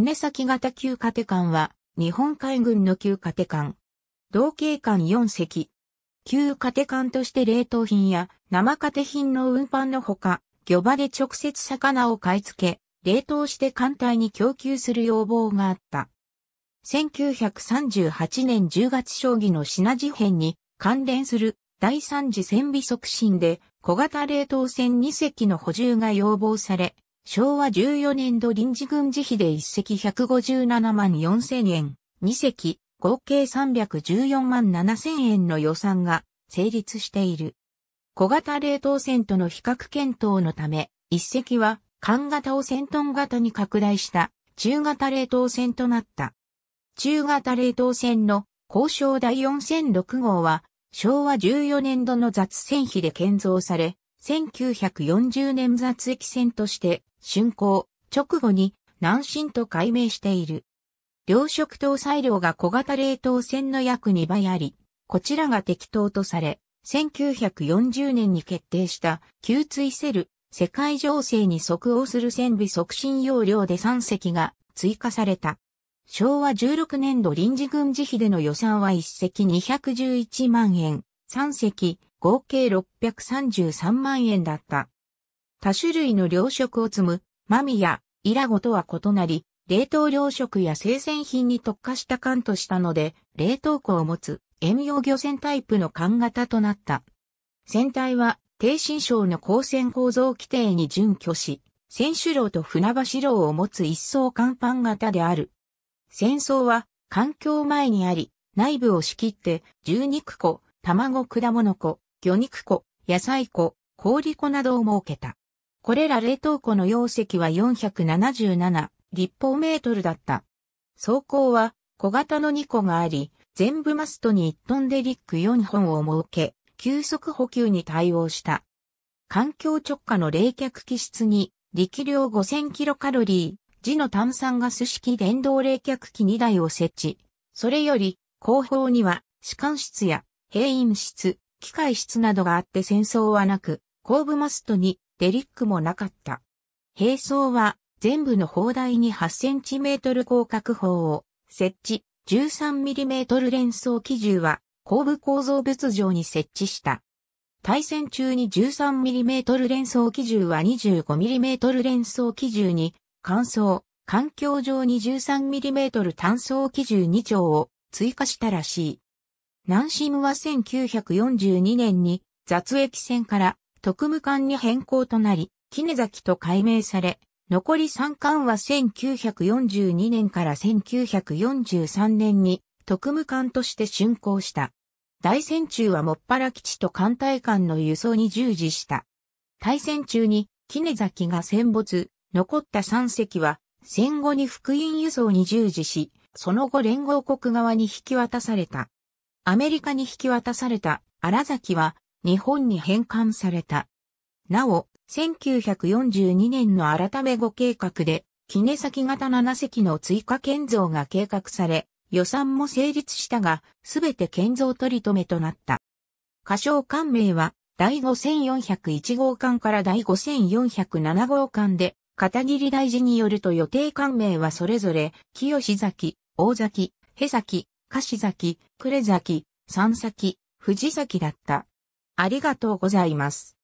稲崎型旧家庭艦は、日本海軍の旧家庭艦。同系艦4隻。旧家庭艦として冷凍品や生家庭品の運搬のほか、漁場で直接魚を買い付け、冷凍して艦隊に供給する要望があった。1938年10月将棋の品事変に関連する第3次戦備促進で小型冷凍船2隻の補充が要望され、昭和14年度臨時軍事費で1隻157万4千円、2隻合計314万7千円の予算が成立している。小型冷凍船との比較検討のため、1隻は艦型を戦闘型に拡大した中型冷凍船となった。中型冷凍船の交渉第4006号は昭和14年度の雑船費で建造され、1940年雑駅船として竣工直後に南進と改名している。両食搭載量が小型冷凍船の約2倍あり、こちらが適当とされ、1940年に決定した給追セル世界情勢に即応する船尾促進要領で3隻が追加された。昭和16年度臨時軍事費での予算は1隻211万円。3隻、合計633万円だった。多種類の糧食を積む、マミやイラゴとは異なり、冷凍糧食や生鮮品に特化した艦としたので、冷凍庫を持つ、遠洋漁船タイプの艦型となった。船体は、低新省の光線構造規定に準拠し、船首楼と船橋楼を持つ一層甲板型である。戦争は、環境前にあり、内部を仕切って12区個、卵果物粉、魚肉粉、野菜粉、氷粉などを設けた。これら冷凍庫の容積は477立方メートルだった。走行は小型の2個があり、全部マストに1トンでリック4本を設け、急速補給に対応した。環境直下の冷却気質に、力量5000キロカロリー、時の炭酸ガス式電動冷却機2台を設置。それより、後方には、士官室や兵員室、機械室などがあって戦争はなく、後部マストにデリックもなかった。兵装は全部の砲台に8センチメートル広角砲を設置、1 3トル連装機銃は後部構造物上に設置した。対戦中に1 3トル連装機銃は2 5トル連装機銃に、乾燥、環境上に1 3トル単装機銃2丁を追加したらしい。南シムは1942年に雑駅船から特務艦に変更となり、ザ崎と改名され、残り3艦は1942年から1943年に特務艦として竣工した。大戦中はもっぱら基地と艦隊艦の輸送に従事した。大戦中にザ崎が戦没、残った3隻は戦後に福音輸送に従事し、その後連合国側に引き渡された。アメリカに引き渡された荒崎は日本に返還された。なお、1942年の改め後計画で、杵先型7隻の追加建造が計画され、予算も成立したが、すべて建造取り留めとなった。仮称官名は、第5401号館から第5407号館で、片桐大臣によると予定官名はそれぞれ、清崎、大崎、へ崎、樫崎、呉崎、山崎、藤崎だった。ありがとうございます。